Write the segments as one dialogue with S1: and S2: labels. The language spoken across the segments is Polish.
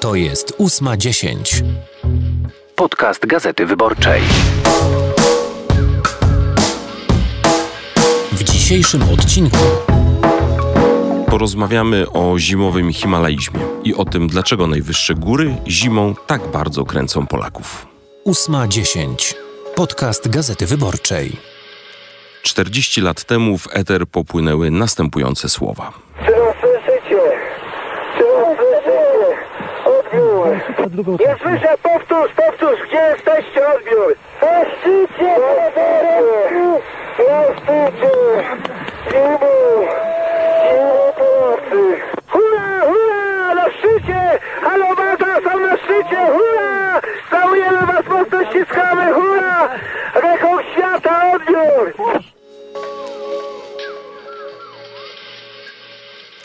S1: To jest 8.10. Podcast Gazety Wyborczej. W dzisiejszym odcinku porozmawiamy o zimowym Himalajzmie i o tym, dlaczego najwyższe góry zimą tak bardzo kręcą Polaków. 8.10. Podcast Gazety Wyborczej. 40 lat temu w eter popłynęły następujące słowa. Ja drugą Nie słyszę, powtórz,
S2: powtórz, gdzie jesteście, odbiór? Na szczycie, na szczycie, na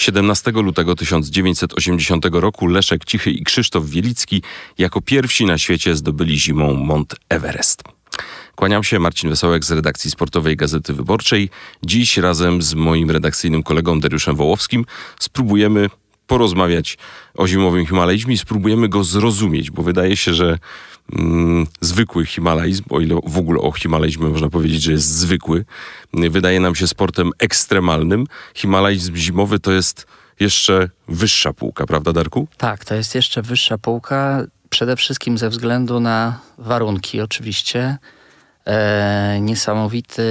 S1: 17 lutego 1980 roku Leszek Cichy i Krzysztof Wielicki jako pierwsi na świecie zdobyli zimą Mont Everest. Kłaniam się, Marcin Wesołek z redakcji sportowej Gazety Wyborczej. Dziś razem z moim redakcyjnym kolegą Dariuszem Wołowskim spróbujemy porozmawiać o zimowym himalaizmie i spróbujemy go zrozumieć, bo wydaje się, że mm, zwykły himalaizm, o ile w ogóle o himalaizmie można powiedzieć, że jest zwykły, wydaje nam się sportem ekstremalnym. Himalaizm zimowy to jest jeszcze wyższa półka, prawda,
S2: Darku? Tak, to jest jeszcze wyższa półka. Przede wszystkim ze względu na warunki, oczywiście. E, niesamowity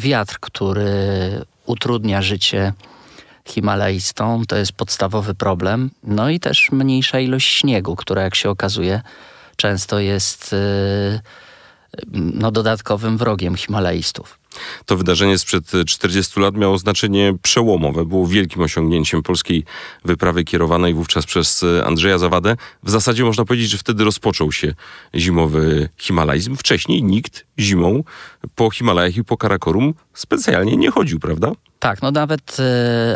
S2: wiatr, który utrudnia życie Himalajstom. To jest podstawowy problem. No i też mniejsza ilość śniegu, która, jak się okazuje, często jest y, no, dodatkowym wrogiem Himalajstów.
S1: To wydarzenie sprzed 40 lat miało znaczenie przełomowe. Było wielkim osiągnięciem polskiej wyprawy kierowanej wówczas przez Andrzeja Zawadę. W zasadzie można powiedzieć, że wtedy rozpoczął się zimowy himalajzm. Wcześniej nikt zimą po Himalajach i po Karakorum specjalnie nie chodził, prawda?
S2: Tak, no nawet y,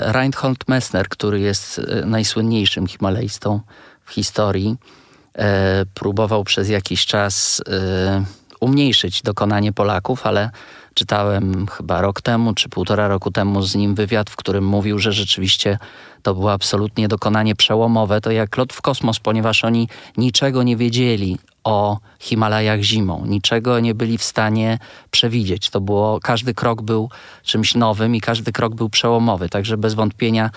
S2: Reinhold Messner, który jest y, najsłynniejszym himalajstą w historii, E, próbował przez jakiś czas e, umniejszyć dokonanie Polaków, ale czytałem chyba rok temu czy półtora roku temu z nim wywiad, w którym mówił, że rzeczywiście to było absolutnie dokonanie przełomowe, to jak lot w kosmos, ponieważ oni niczego nie wiedzieli o Himalajach zimą, niczego nie byli w stanie przewidzieć. To było, każdy krok był czymś nowym i każdy krok był przełomowy, także bez wątpienia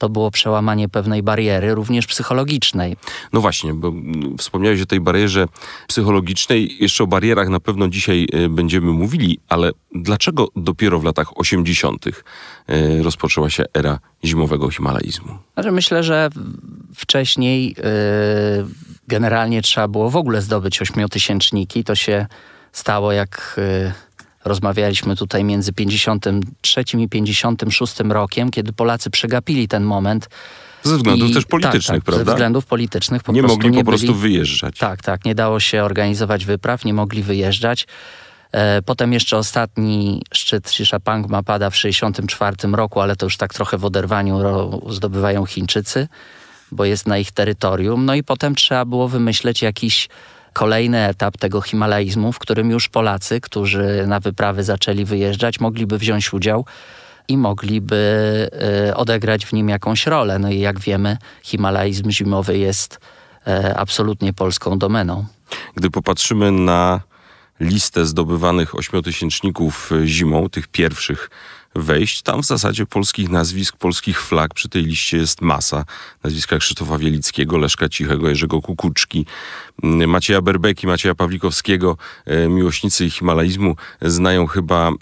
S2: to było przełamanie pewnej bariery, również psychologicznej.
S1: No właśnie, bo wspomniałeś o tej barierze psychologicznej. Jeszcze o barierach na pewno dzisiaj e, będziemy mówili, ale dlaczego dopiero w latach 80. E, rozpoczęła się era zimowego himalaizmu?
S2: Znaczy, myślę, że wcześniej e, generalnie trzeba było w ogóle zdobyć ośmiotysięczniki. To się stało jak Rozmawialiśmy tutaj między 53 i 56 rokiem, kiedy Polacy przegapili ten moment. Ze względów I, też tak, tak, politycznych, tak, prawda? Ze względów politycznych. Po nie prostu mogli nie po prostu byli, wyjeżdżać. Tak, tak. Nie dało się organizować wypraw, nie mogli wyjeżdżać. E, potem jeszcze ostatni szczyt Pangma pada w 64 roku, ale to już tak trochę w oderwaniu ro, zdobywają Chińczycy, bo jest na ich terytorium. No i potem trzeba było wymyśleć jakiś kolejny etap tego himalaizmu, w którym już Polacy, którzy na wyprawy zaczęli wyjeżdżać, mogliby wziąć udział i mogliby e, odegrać w nim jakąś rolę. No i jak wiemy, himalaizm zimowy jest e, absolutnie polską domeną.
S1: Gdy popatrzymy na listę zdobywanych ośmiotysięczników e, zimą, tych pierwszych wejść. Tam w zasadzie polskich nazwisk, polskich flag przy tej liście jest masa. Nazwiska Krzysztofa Wielickiego, Leszka Cichego, Jerzego Kukuczki, mm, Macieja Berbeki, Macieja Pawlikowskiego. E, miłośnicy Himalaizmu znają chyba e,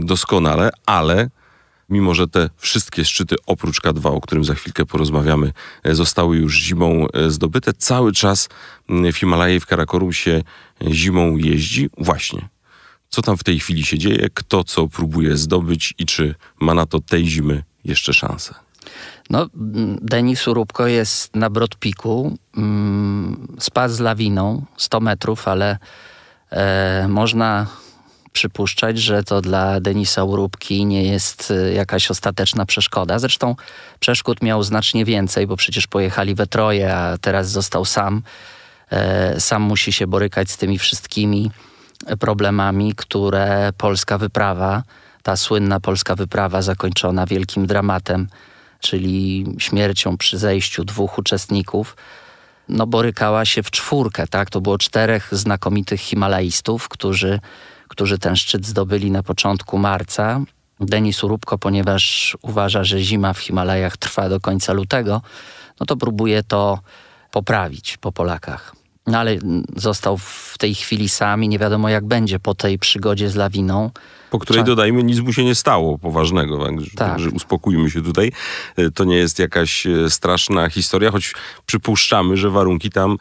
S1: doskonale, ale mimo że te wszystkie szczyty oprócz K2, o którym za chwilkę porozmawiamy, e, zostały już zimą zdobyte, cały czas mm, w Himalaje w Karakorum się zimą jeździ właśnie co tam w tej chwili się dzieje, kto co próbuje zdobyć i czy ma na to tej zimy jeszcze szansę.
S2: No, Denis Urubko jest na Brodpiku, mm, spadł z lawiną 100 metrów, ale e, można przypuszczać, że to dla Denisa Urubki nie jest e, jakaś ostateczna przeszkoda. Zresztą przeszkód miał znacznie więcej, bo przecież pojechali we troje, a teraz został sam. E, sam musi się borykać z tymi wszystkimi problemami, które polska wyprawa, ta słynna polska wyprawa zakończona wielkim dramatem, czyli śmiercią przy zejściu dwóch uczestników, no borykała się w czwórkę, tak? To było czterech znakomitych Himalajstów, którzy, którzy ten szczyt zdobyli na początku marca. Denis Urubko, ponieważ uważa, że zima w Himalajach trwa do końca lutego, no to próbuje to poprawić po Polakach. No ale został w tej chwili sami, nie wiadomo jak będzie po tej przygodzie z lawiną. Po której
S1: dodajmy, nic mu się nie stało poważnego, także tak. uspokójmy się tutaj. E, to nie jest jakaś e, straszna historia, choć przypuszczamy, że warunki tam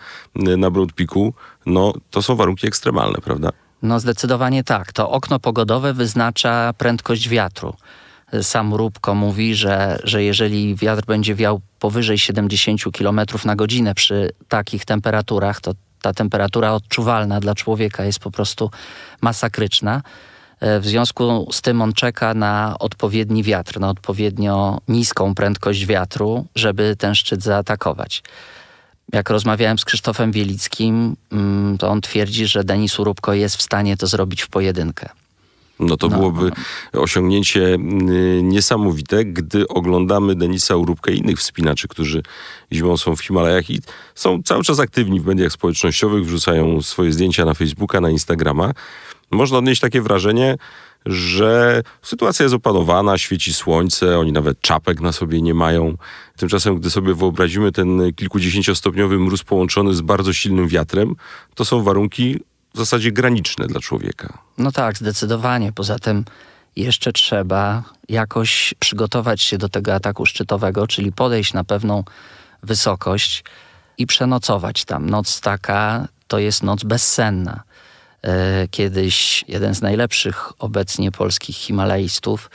S1: e, na Broad Peaku, no to są warunki ekstremalne,
S2: prawda? No zdecydowanie tak. To okno pogodowe wyznacza prędkość wiatru sam Róbko mówi, że, że jeżeli wiatr będzie wiał powyżej 70 km na godzinę przy takich temperaturach, to ta temperatura odczuwalna dla człowieka jest po prostu masakryczna. E, w związku z tym on czeka na odpowiedni wiatr, na odpowiednio niską prędkość wiatru, żeby ten szczyt zaatakować. Jak rozmawiałem z Krzysztofem Wielickim, mm, to on twierdzi, że Denis Urubko jest w stanie to zrobić w pojedynkę.
S1: No to no, byłoby no. no. osiągnięcie y, niesamowite, gdy oglądamy Denisa Urubkę i innych wspinaczy, którzy zimą są w Himalajach i są cały czas aktywni w mediach społecznościowych, wrzucają swoje zdjęcia na Facebooka, na Instagrama. Można odnieść takie wrażenie, że sytuacja jest opanowana, świeci słońce, oni nawet czapek na sobie nie mają. Tymczasem, gdy sobie wyobrazimy ten kilkudziesięciostopniowy mróz połączony z bardzo silnym wiatrem, to są warunki w zasadzie graniczne dla człowieka.
S2: No tak, zdecydowanie. Poza tym jeszcze trzeba jakoś przygotować się do tego ataku szczytowego, czyli podejść na pewną wysokość i przenocować tam. Noc taka to jest noc bezsenna. E, kiedyś jeden z najlepszych obecnie polskich Himalajstów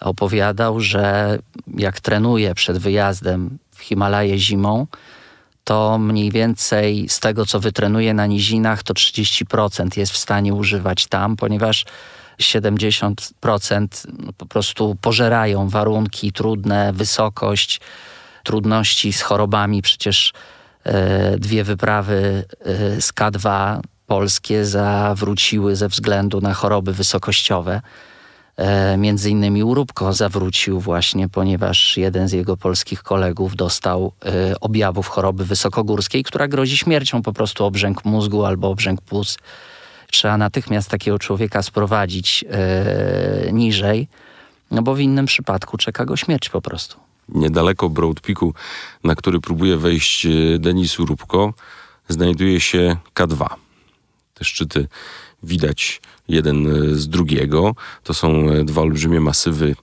S2: opowiadał, że jak trenuje przed wyjazdem w Himalaje zimą, to mniej więcej z tego, co wytrenuje na nizinach, to 30% jest w stanie używać tam, ponieważ 70% no, po prostu pożerają warunki trudne, wysokość, trudności z chorobami. Przecież y, dwie wyprawy y, z K2 polskie zawróciły ze względu na choroby wysokościowe. E, między innymi Urubko zawrócił właśnie, ponieważ jeden z jego polskich kolegów dostał e, objawów choroby wysokogórskiej, która grozi śmiercią, po prostu obrzęk mózgu albo obrzęk płuc. Trzeba natychmiast takiego człowieka sprowadzić e, niżej, no bo w innym przypadku czeka go śmierć po prostu.
S1: Niedaleko Broad piku, na który próbuje wejść Denis Urubko, znajduje się K2. Te szczyty widać jeden e, z drugiego. To są e, dwa olbrzymie masywy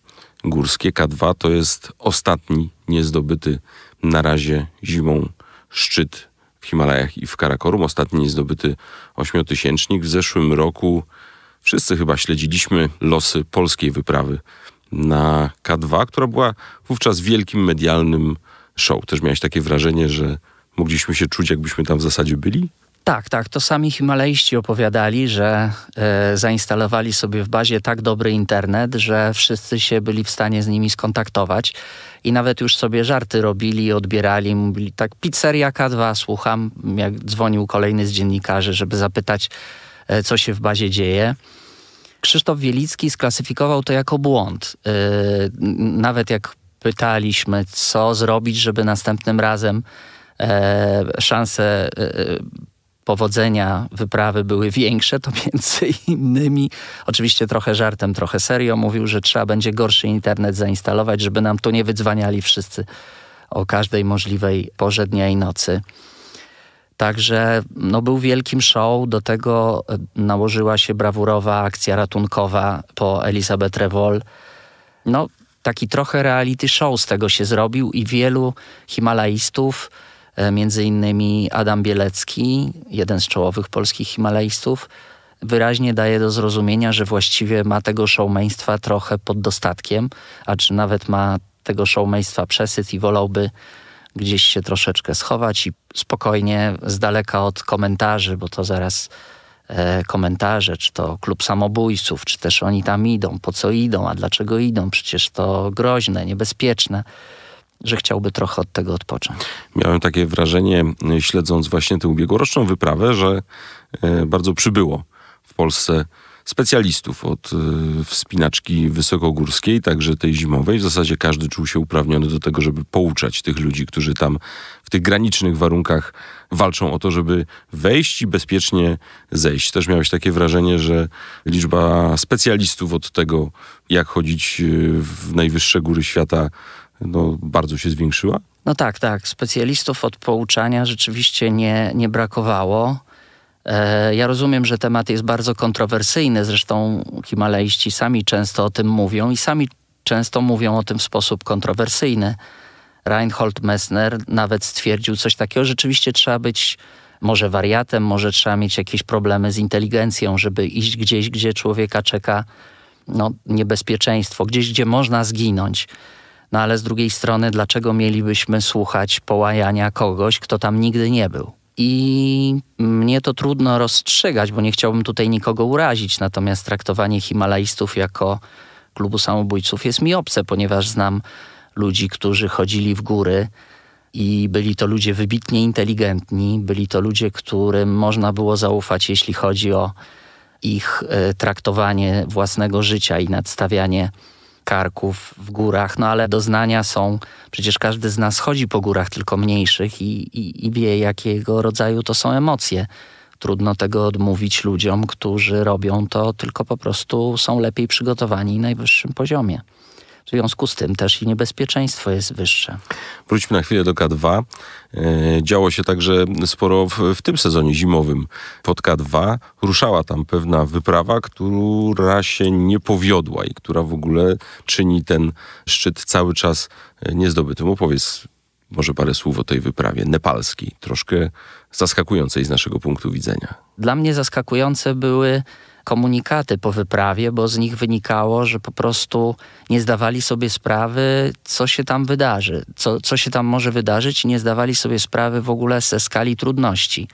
S1: górskie. K2 to jest ostatni niezdobyty na razie zimą szczyt w Himalajach i w Karakorum. Ostatni niezdobyty ośmiotysięcznik. W zeszłym roku wszyscy chyba śledziliśmy losy polskiej wyprawy na K2, która była wówczas wielkim medialnym show. Też miałeś takie wrażenie, że mogliśmy się czuć, jakbyśmy tam w zasadzie byli?
S2: Tak, tak. To sami Himalaiści opowiadali, że e, zainstalowali sobie w bazie tak dobry internet, że wszyscy się byli w stanie z nimi skontaktować i nawet już sobie żarty robili, odbierali. Mówili tak, pizzeria K2, słucham, jak dzwonił kolejny z dziennikarzy, żeby zapytać, e, co się w bazie dzieje. Krzysztof Wielicki sklasyfikował to jako błąd. E, nawet jak pytaliśmy, co zrobić, żeby następnym razem e, szanse e, powodzenia wyprawy były większe, to między innymi, oczywiście trochę żartem, trochę serio, mówił, że trzeba będzie gorszy internet zainstalować, żeby nam tu nie wydzwaniali wszyscy o każdej możliwej porze dnia i nocy. Także no, był wielkim show, do tego e, nałożyła się brawurowa akcja ratunkowa po Elisabeth Revol. No, taki trochę reality show z tego się zrobił i wielu Himalajstów E, między innymi Adam Bielecki, jeden z czołowych polskich himalajstów, wyraźnie daje do zrozumienia, że właściwie ma tego showmeństwa trochę pod dostatkiem, a czy nawet ma tego showmeństwa przesyt i wolałby gdzieś się troszeczkę schować i spokojnie, z daleka od komentarzy, bo to zaraz e, komentarze, czy to klub samobójców, czy też oni tam idą, po co idą, a dlaczego idą, przecież to groźne, niebezpieczne że chciałby trochę od tego odpocząć.
S1: Miałem takie wrażenie, y, śledząc właśnie tę ubiegłoroczną wyprawę, że y, bardzo przybyło w Polsce specjalistów od y, wspinaczki wysokogórskiej, także tej zimowej. W zasadzie każdy czuł się uprawniony do tego, żeby pouczać tych ludzi, którzy tam w tych granicznych warunkach walczą o to, żeby wejść i bezpiecznie zejść. Też miałeś takie wrażenie, że liczba specjalistów od tego, jak chodzić w najwyższe góry świata, no, bardzo się zwiększyła?
S2: No tak, tak. Specjalistów od pouczania rzeczywiście nie, nie brakowało. E, ja rozumiem, że temat jest bardzo kontrowersyjny, zresztą Himalaiści sami często o tym mówią i sami często mówią o tym w sposób kontrowersyjny. Reinhold Messner nawet stwierdził coś takiego. Rzeczywiście trzeba być może wariatem, może trzeba mieć jakieś problemy z inteligencją, żeby iść gdzieś, gdzie człowieka czeka no, niebezpieczeństwo, gdzieś, gdzie można zginąć. No ale z drugiej strony, dlaczego mielibyśmy słuchać połajania kogoś, kto tam nigdy nie był? I mnie to trudno rozstrzygać, bo nie chciałbym tutaj nikogo urazić, natomiast traktowanie Himalajstów jako klubu samobójców jest mi obce, ponieważ znam ludzi, którzy chodzili w góry i byli to ludzie wybitnie inteligentni, byli to ludzie, którym można było zaufać, jeśli chodzi o ich e, traktowanie własnego życia i nadstawianie karków w górach, no ale doznania są, przecież każdy z nas chodzi po górach, tylko mniejszych i, i, i wie, jakiego rodzaju to są emocje. Trudno tego odmówić ludziom, którzy robią to, tylko po prostu są lepiej przygotowani na najwyższym poziomie. W związku z tym też i niebezpieczeństwo jest wyższe.
S1: Wróćmy na chwilę do K2. E, działo się także sporo w, w tym sezonie zimowym pod K2. Ruszała tam pewna wyprawa, która się nie powiodła i która w ogóle czyni ten szczyt cały czas e, niezdobytym. Opowiedz może parę słów o tej wyprawie nepalskiej, troszkę zaskakującej z naszego punktu widzenia.
S2: Dla mnie zaskakujące były komunikaty po wyprawie, bo z nich wynikało, że po prostu nie zdawali sobie sprawy, co się tam wydarzy, co, co się tam może wydarzyć, i nie zdawali sobie sprawy w ogóle ze skali trudności.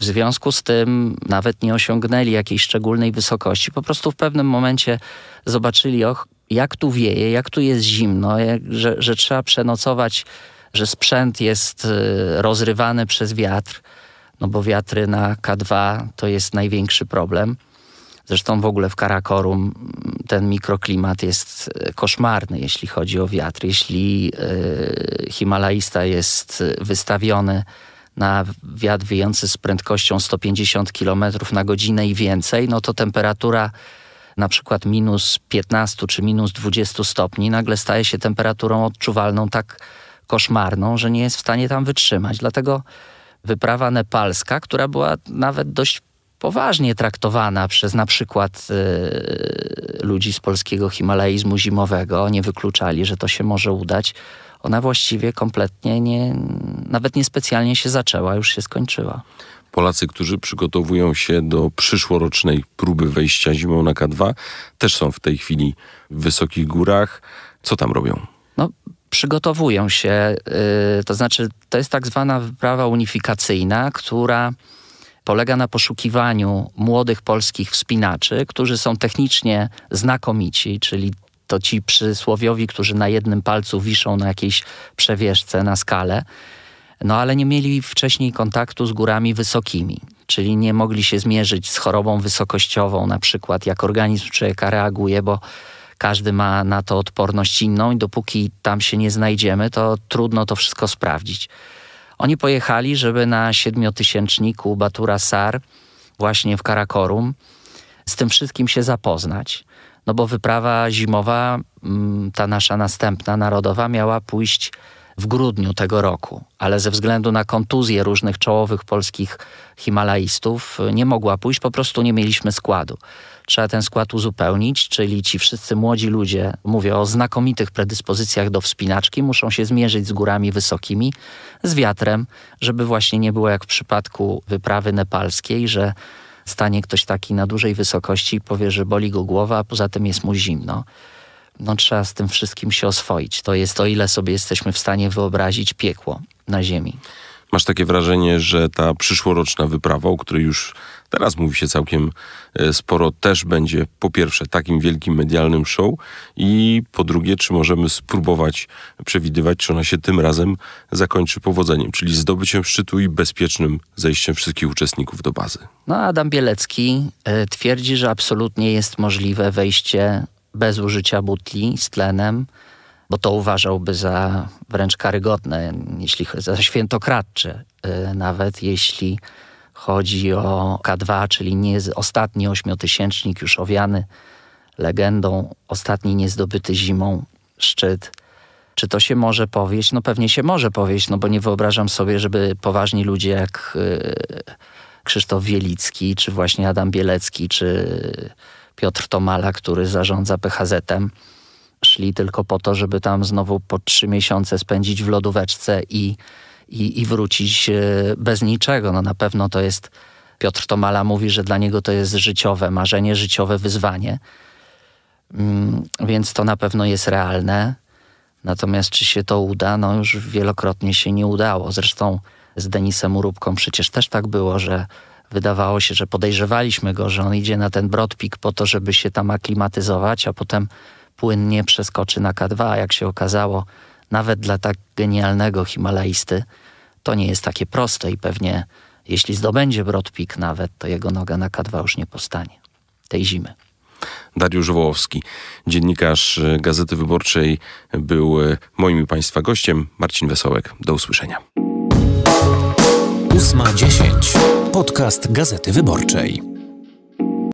S2: W związku z tym nawet nie osiągnęli jakiejś szczególnej wysokości. Po prostu w pewnym momencie zobaczyli, och, jak tu wieje, jak tu jest zimno, jak, że, że trzeba przenocować, że sprzęt jest y, rozrywany przez wiatr, no bo wiatry na K2 to jest największy problem. Zresztą w ogóle w Karakorum ten mikroklimat jest e, koszmarny, jeśli chodzi o wiatr. Jeśli e, Himalajista jest wystawiony na wiatr wiejący z prędkością 150 km na godzinę i więcej, no to temperatura na przykład minus 15 czy minus 20 stopni nagle staje się temperaturą odczuwalną tak koszmarną, że nie jest w stanie tam wytrzymać. Dlatego wyprawa nepalska, która była nawet dość poważnie traktowana przez na przykład y, ludzi z polskiego himalaizmu zimowego, nie wykluczali, że to się może udać. Ona właściwie kompletnie nie, nawet niespecjalnie się zaczęła, już się skończyła.
S1: Polacy, którzy przygotowują się do przyszłorocznej próby wejścia zimą na K2, też są w tej chwili w wysokich górach. Co tam robią?
S2: No, przygotowują się, y, to znaczy to jest tak zwana wyprawa unifikacyjna, która polega na poszukiwaniu młodych polskich wspinaczy, którzy są technicznie znakomici, czyli to ci przysłowiowi, którzy na jednym palcu wiszą na jakiejś przewieżce, na skale, no ale nie mieli wcześniej kontaktu z górami wysokimi, czyli nie mogli się zmierzyć z chorobą wysokościową, na przykład jak organizm człowieka reaguje, bo każdy ma na to odporność inną i dopóki tam się nie znajdziemy, to trudno to wszystko sprawdzić. Oni pojechali, żeby na siedmiotysięczniku Batura Sar, właśnie w Karakorum, z tym wszystkim się zapoznać. No bo wyprawa zimowa, mm, ta nasza następna, narodowa, miała pójść w grudniu tego roku, ale ze względu na kontuzję różnych czołowych polskich Himalajstów y, nie mogła pójść, po prostu nie mieliśmy składu trzeba ten skład uzupełnić, czyli ci wszyscy młodzi ludzie, mówię o znakomitych predyspozycjach do wspinaczki, muszą się zmierzyć z górami wysokimi, z wiatrem, żeby właśnie nie było jak w przypadku wyprawy nepalskiej, że stanie ktoś taki na dużej wysokości i powie, że boli go głowa, a poza tym jest mu zimno. No trzeba z tym wszystkim się oswoić. To jest o ile sobie jesteśmy w stanie wyobrazić piekło na ziemi.
S1: Masz takie wrażenie, że ta przyszłoroczna wyprawa, o której już teraz mówi się całkiem e, sporo, też będzie po pierwsze takim wielkim medialnym show i po drugie, czy możemy spróbować przewidywać, czy ona się tym razem zakończy powodzeniem, czyli zdobyciem szczytu i bezpiecznym zejściem wszystkich uczestników do bazy.
S2: No Adam Bielecki e, twierdzi, że absolutnie jest możliwe wejście bez użycia butli z tlenem, bo to uważałby za wręcz karygodne, jeśli za świętokradcze e, nawet, jeśli Chodzi o K2, czyli nie, ostatni ośmiotysięcznik już owiany legendą, ostatni niezdobyty zimą szczyt. Czy to się może powieść? No pewnie się może powieść, no bo nie wyobrażam sobie, żeby poważni ludzie jak y, Krzysztof Wielicki, czy właśnie Adam Bielecki, czy Piotr Tomala, który zarządza PHZ-em, szli tylko po to, żeby tam znowu po trzy miesiące spędzić w lodóweczce i i, i wrócić e, bez niczego. No na pewno to jest, Piotr Tomala mówi, że dla niego to jest życiowe marzenie, życiowe wyzwanie. Mm, więc to na pewno jest realne. Natomiast czy się to uda? No już wielokrotnie się nie udało. Zresztą z Denisem Urubką przecież też tak było, że wydawało się, że podejrzewaliśmy go, że on idzie na ten Brodpik po to, żeby się tam aklimatyzować, a potem płynnie przeskoczy na K2, a jak się okazało, nawet dla tak genialnego Himalajsty, to nie jest takie proste i pewnie jeśli zdobędzie Brodpik nawet, to jego noga na K2 już nie powstanie
S1: tej zimy. Dariusz Wołowski, dziennikarz e, Gazety Wyborczej, był e, moim i Państwa gościem. Marcin Wesołek, do usłyszenia. 8.10. Podcast Gazety Wyborczej.